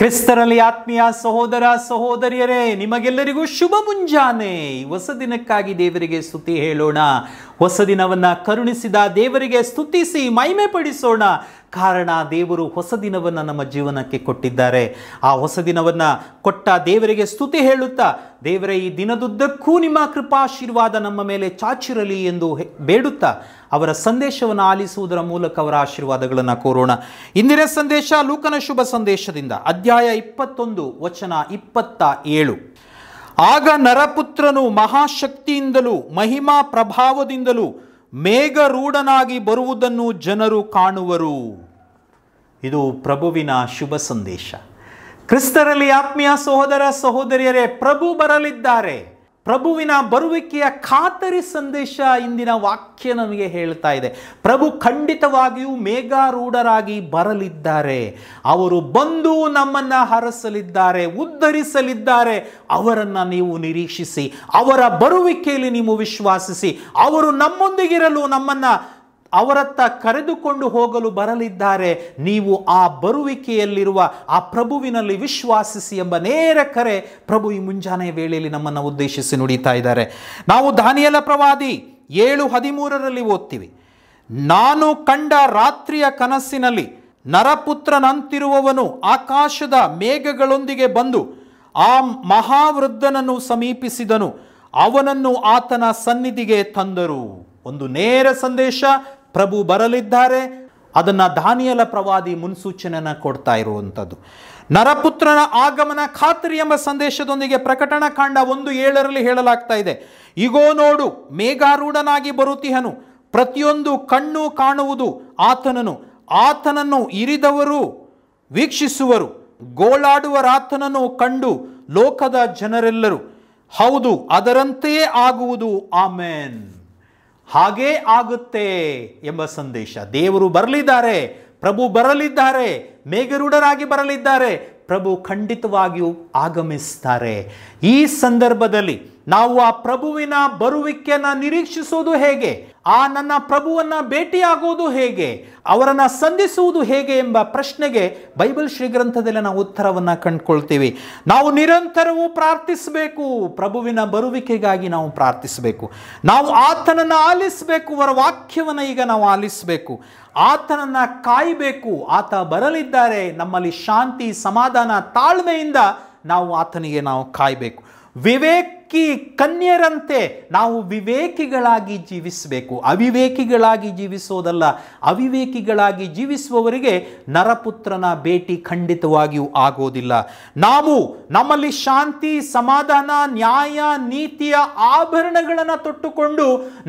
ಕ್ರಿಸ್ತರಲ್ಲಿ ಆತ್ಮೀಯ ಸಹೋದರ ಸಹೋದರಿಯರೇ ನಿಮಗೆಲ್ಲರಿಗೂ ಶುಭ ಮುಂಜಾನೆ ಹೊಸ ದಿನಕ್ಕಾಗಿ ದೇವರಿಗೆ ಸ್ತುತಿ ಹೇಳೋಣ ಹೊಸ ದಿನವನ್ನು ಕರುಣಿಸಿದ ದೇವರಿಗೆ ಸ್ತುತಿಸಿ ಮೈಮೆ ಪಡಿಸೋಣ ಕಾರಣ ದೇವರು ಹೊಸ ದಿನವನ್ನು ನಮ್ಮ ಜೀವನಕ್ಕೆ ಕೊಟ್ಟಿದ್ದಾರೆ ಆ ಹೊಸ ದಿನವನ್ನು ಕೊಟ್ಟ ದೇವರಿಗೆ ಸ್ತುತಿ ಹೇಳುತ್ತಾ ದೇವರ ಈ ದಿನದುದ್ದಕ್ಕೂ ನಿಮ್ಮ ಕೃಪಾಶೀರ್ವಾದ ನಮ್ಮ ಮೇಲೆ ಚಾಚಿರಲಿ ಎಂದು ಬೇಡುತ್ತಾ ಅವರ ಸಂದೇಶವನ್ನು ಆಲಿಸುವುದರ ಮೂಲಕ ಅವರ ಆಶೀರ್ವಾದಗಳನ್ನು ಕೋರೋಣ ಇಂದಿನ ಸಂದೇಶ ಲೂಕನ ಶುಭ ಸಂದೇಶದಿಂದ ಅಧ್ಯಾಯ ಇಪ್ಪತ್ತೊಂದು ವಚನ ಇಪ್ಪತ್ತ ಏಳು ಆಗ ನರಪುತ್ರನು ಮಹಾಶಕ್ತಿಯಿಂದಲೂ ಮಹಿಮಾ ಪ್ರಭಾವದಿಂದಲೂ ಮೇಘರೂಢನಾಗಿ ಬರುವುದನ್ನು ಜನರು ಕಾಣುವರು ಇದು ಪ್ರಭುವಿನ ಶುಭ ಸಂದೇಶ ಕ್ರಿಸ್ತರಲ್ಲಿ ಆತ್ಮೀಯ ಸಹೋದರ ಸಹೋದರಿಯರೇ ಪ್ರಭು ಬರಲಿದ್ದಾರೆ ಪ್ರಭುವಿನ ಬರುವಿಕೆಯ ಖಾತರಿ ಸಂದೇಶ ಇಂದಿನ ವಾಕ್ಯ ನಮಗೆ ಹೇಳ್ತಾ ಇದೆ ಪ್ರಭು ಖಂಡಿತವಾಗಿಯೂ ಮೇಘಾರೂಢರಾಗಿ ಬರಲಿದ್ದಾರೆ ಅವರು ಬಂದು ನಮ್ಮನ್ನು ಹರಸಲಿದ್ದಾರೆ ಉದ್ಧರಿಸಲಿದ್ದಾರೆ ಅವರನ್ನು ನೀವು ನಿರೀಕ್ಷಿಸಿ ಅವರ ಬರುವಿಕೆಯಲ್ಲಿ ನೀವು ವಿಶ್ವಾಸಿಸಿ ಅವರು ನಮ್ಮೊಂದಿಗಿರಲು ನಮ್ಮನ್ನು ಅವರತ್ತ ಕರೆದುಕೊಂಡು ಹೋಗಲು ಬರಲಿದ್ದಾರೆ ನೀವು ಆ ಬರುವಿಕೆಯಲ್ಲಿರುವ ಆ ಪ್ರಭುವಿನಲ್ಲಿ ವಿಶ್ವಾಸಿಸಿ ಎಂಬ ನೇರ ಕರೆ ಪ್ರಭು ಈ ಮುಂಜಾನೆಯ ವೇಳೆಯಲ್ಲಿ ನಮ್ಮನ್ನು ಉದ್ದೇಶಿಸಿ ನುಡಿತಾ ಇದ್ದಾರೆ ನಾವು ದಾನಿಯಲ ಪ್ರವಾದಿ ಏಳು ಹದಿಮೂರರಲ್ಲಿ ಓದ್ತೀವಿ ನಾನು ಕಂಡ ರಾತ್ರಿಯ ಕನಸಿನಲ್ಲಿ ನರಪುತ್ರನಂತಿರುವವನು ಆಕಾಶದ ಮೇಘಗಳೊಂದಿಗೆ ಬಂದು ಆ ಮಹಾವೃದ್ಧನನ್ನು ಸಮೀಪಿಸಿದನು ಅವನನ್ನು ಆತನ ಸನ್ನಿಧಿಗೆ ತಂದರು ಒಂದು ನೇರ ಸಂದೇಶ ಪ್ರಭು ಬರಲಿದ್ದಾರೆ ಅದನ್ನು ದಾನಿಯಲ ಪ್ರವಾದಿ ಮುನ್ಸೂಚನೆಯನ್ನು ಕೊಡ್ತಾ ಇರುವಂಥದ್ದು ನರಪುತ್ರನ ಆಗಮನ ಖಾತ್ರಿ ಎಂಬ ಸಂದೇಶದೊಂದಿಗೆ ಪ್ರಕಟಣಾ ಕಾಂಡ ಒಂದು ಏಳರಲ್ಲಿ ಹೇಳಲಾಗ್ತಾ ಇದೆ ಈಗೋ ನೋಡು ಮೇಘಾರೂಢನಾಗಿ ಬರುತ್ತಿಹನು ಪ್ರತಿಯೊಂದು ಕಣ್ಣು ಕಾಣುವುದು ಆತನನು ಆತನನ್ನು ಇರಿದವರು ವೀಕ್ಷಿಸುವರು ಗೋಳಾಡುವರಾತನನ್ನು ಕಂಡು ಲೋಕದ ಜನರೆಲ್ಲರೂ ಹೌದು ಅದರಂತೆಯೇ ಆಗುವುದು ಆಮೇನ್ ಹಾಗೇ ಆಗುತ್ತೆ ಎಂಬ ಸಂದೇಶ ದೇವರು ಬರಲಿದ್ದಾರೆ ಪ್ರಭು ಬರಲಿದ್ದಾರೆ ಮೇಘರೂಢರಾಗಿ ಬರಲಿದ್ದಾರೆ ಪ್ರಭು ಖಂಡಿತವಾಗಿಯೂ ಆಗಮಿಸ್ತಾರೆ ಈ ಸಂದರ್ಭದಲ್ಲಿ ನಾವು ಆ ಪ್ರಭುವಿನ ಬರುವಿಕೆಯನ್ನು ನಿರೀಕ್ಷಿಸುವುದು ಹೇಗೆ ಆ ನನ್ನ ಪ್ರಭುವನ್ನು ಭೇಟಿಯಾಗುವುದು ಹೇಗೆ ಅವರನ್ನು ಸಂಧಿಸುವುದು ಹೇಗೆ ಎಂಬ ಪ್ರಶ್ನೆಗೆ ಬೈಬಲ್ ಶ್ರೀಗ್ರಂಥದಲ್ಲಿ ನಾವು ಉತ್ತರವನ್ನು ಕಂಡುಕೊಳ್ತೀವಿ ನಾವು ನಿರಂತರವೂ ಪ್ರಾರ್ಥಿಸಬೇಕು ಪ್ರಭುವಿನ ಬರುವಿಕೆಗಾಗಿ ನಾವು ಪ್ರಾರ್ಥಿಸಬೇಕು ನಾವು ಆತನನ್ನು ಆಲಿಸಬೇಕು ಅವರ ವಾಕ್ಯವನ್ನು ಈಗ ನಾವು ಆಲಿಸಬೇಕು ಆತನನ್ನು ಕಾಯಬೇಕು ಆತ ಬರಲಿದ್ದಾರೆ ನಮ್ಮಲ್ಲಿ ಶಾಂತಿ ಸಮಾಧಾನ ತಾಳ್ಮೆಯಿಂದ ನಾವು ಆತನಿಗೆ ನಾವು ಕಾಯಬೇಕು ವಿವೇಕ ಬೆಕ್ಕಿ ಕನ್ಯರಂತೆ ನಾವು ವಿವೇಕಿಗಳಾಗಿ ಜೀವಿಸಬೇಕು ಅವಿವೇಕಿಗಳಾಗಿ ಜೀವಿಸೋದಲ್ಲ ಅವಿವೇಕಿಗಳಾಗಿ ಜೀವಿಸುವವರಿಗೆ ನರಪುತ್ರನ ಭೇಟಿ ಖಂಡಿತವಾಗಿಯೂ ಆಗೋದಿಲ್ಲ ನಾವು ನಮ್ಮಲ್ಲಿ ಶಾಂತಿ ಸಮಾಧಾನ ನ್ಯಾಯ ನೀತಿಯ ಆಭರಣಗಳನ್ನು ತೊಟ್ಟುಕೊಂಡು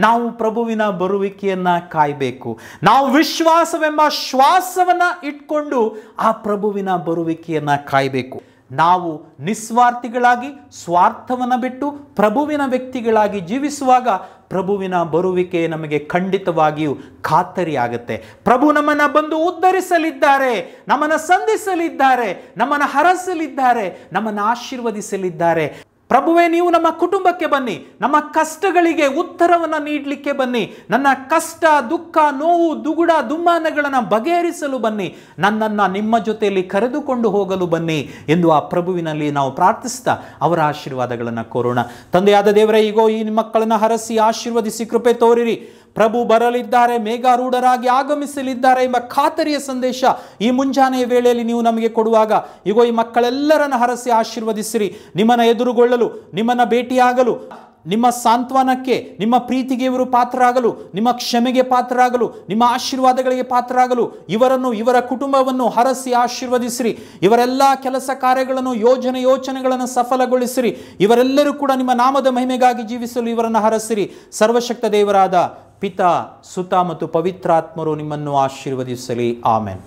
ನಾವು ಪ್ರಭುವಿನ ಬರುವಿಕೆಯನ್ನು ಕಾಯಬೇಕು ನಾವು ವಿಶ್ವಾಸವೆಂಬ ಶ್ವಾಸವನ್ನು ಇಟ್ಕೊಂಡು ಆ ಪ್ರಭುವಿನ ಬರುವಿಕೆಯನ್ನು ಕಾಯಬೇಕು ನಾವು ನಿಸ್ವಾರ್ಥಿಗಳಾಗಿ ಸ್ವಾರ್ಥವನ್ನು ಬಿಟ್ಟು ಪ್ರಭುವಿನ ವ್ಯಕ್ತಿಗಳಾಗಿ ಜೀವಿಸುವಾಗ ಪ್ರಭುವಿನ ಬರುವಿಕೆ ನಮಗೆ ಖಂಡಿತವಾಗಿಯೂ ಖಾತರಿಯಾಗುತ್ತೆ ಪ್ರಭು ನಮ್ಮನ್ನು ಬಂದು ಉದ್ಧರಿಸಲಿದ್ದಾರೆ ನಮ್ಮನ್ನು ಸಂಧಿಸಲಿದ್ದಾರೆ ನಮ್ಮನ್ನು ಹರಸಲಿದ್ದಾರೆ ನಮ್ಮನ್ನು ಆಶೀರ್ವದಿಸಲಿದ್ದಾರೆ ಪ್ರಭುವೇ ನೀವು ನಮ್ಮ ಕುಟುಂಬಕ್ಕೆ ಬನ್ನಿ ನಮ್ಮ ಕಷ್ಟಗಳಿಗೆ ಉತ್ತರವನ್ನು ನೀಡಲಿಕ್ಕೆ ಬನ್ನಿ ನನ್ನ ಕಷ್ಟ ದುಃಖ ನೋವು ದುಗುಡ ದುಮ್ಮಾನಗಳನ್ನು ಬಗೆಹರಿಸಲು ಬನ್ನಿ ನನ್ನನ್ನು ನಿಮ್ಮ ಜೊತೆಯಲ್ಲಿ ಕರೆದುಕೊಂಡು ಹೋಗಲು ಬನ್ನಿ ಎಂದು ಆ ಪ್ರಭುವಿನಲ್ಲಿ ನಾವು ಪ್ರಾರ್ಥಿಸ್ತಾ ಅವರ ಆಶೀರ್ವಾದಗಳನ್ನು ಕೋರೋಣ ತಂದೆಯಾದ ದೇವರೇ ಈಗೋ ಈ ಮಕ್ಕಳನ್ನು ಹರಸಿ ಆಶೀರ್ವದಿಸಿ ಕೃಪೆ ತೋರಿರಿ ಪ್ರಭು ಬರಲಿದ್ದಾರೆ ಮೇಘಾರೂಢರಾಗಿ ಆಗಮಿಸಲಿದ್ದಾರೆ ಎಂಬ ಖಾತರಿಯ ಸಂದೇಶ ಈ ಮುಂಜಾನೆಯ ವೇಳೆಯಲ್ಲಿ ನೀವು ನಮಗೆ ಕೊಡುವಾಗ ಈಗ ಈ ಮಕ್ಕಳೆಲ್ಲರನ್ನ ಹರಸಿ ಆಶೀರ್ವದಿಸಿರಿ ನಿಮ್ಮನ್ನು ಎದುರುಗೊಳ್ಳಲು ನಿಮ್ಮನ್ನ ಭೇಟಿಯಾಗಲು ನಿಮ್ಮ ಸಾಂತ್ವನಕ್ಕೆ ನಿಮ್ಮ ಪ್ರೀತಿಗೆ ಇವರು ಪಾತ್ರರಾಗಲು ನಿಮ್ಮ ಕ್ಷಮೆಗೆ ಪಾತ್ರರಾಗಲು ನಿಮ್ಮ ಆಶೀರ್ವಾದಗಳಿಗೆ ಪಾತ್ರರಾಗಲು ಇವರನ್ನು ಇವರ ಕುಟುಂಬವನ್ನು ಹರಸಿ ಆಶೀರ್ವದಿಸಿರಿ ಇವರೆಲ್ಲ ಕೆಲಸ ಕಾರ್ಯಗಳನ್ನು ಯೋಜನೆ ಯೋಚನೆಗಳನ್ನು ಸಫಲಗೊಳಿಸಿರಿ ಇವರೆಲ್ಲರೂ ಕೂಡ ನಿಮ್ಮ ನಾಮದ ಮಹಿಮೆಗಾಗಿ ಜೀವಿಸಲು ಇವರನ್ನು ಹರಸಿರಿ ಸರ್ವಶಕ್ತ ದೇವರಾದ ಪಿತಾ ಸುತ ಮತ್ತು ಪವಿತ್ರಾತ್ಮರು ನಿಮ್ಮನ್ನು ಆಶೀರ್ವದಿಸಲಿ ಆಮೇನ್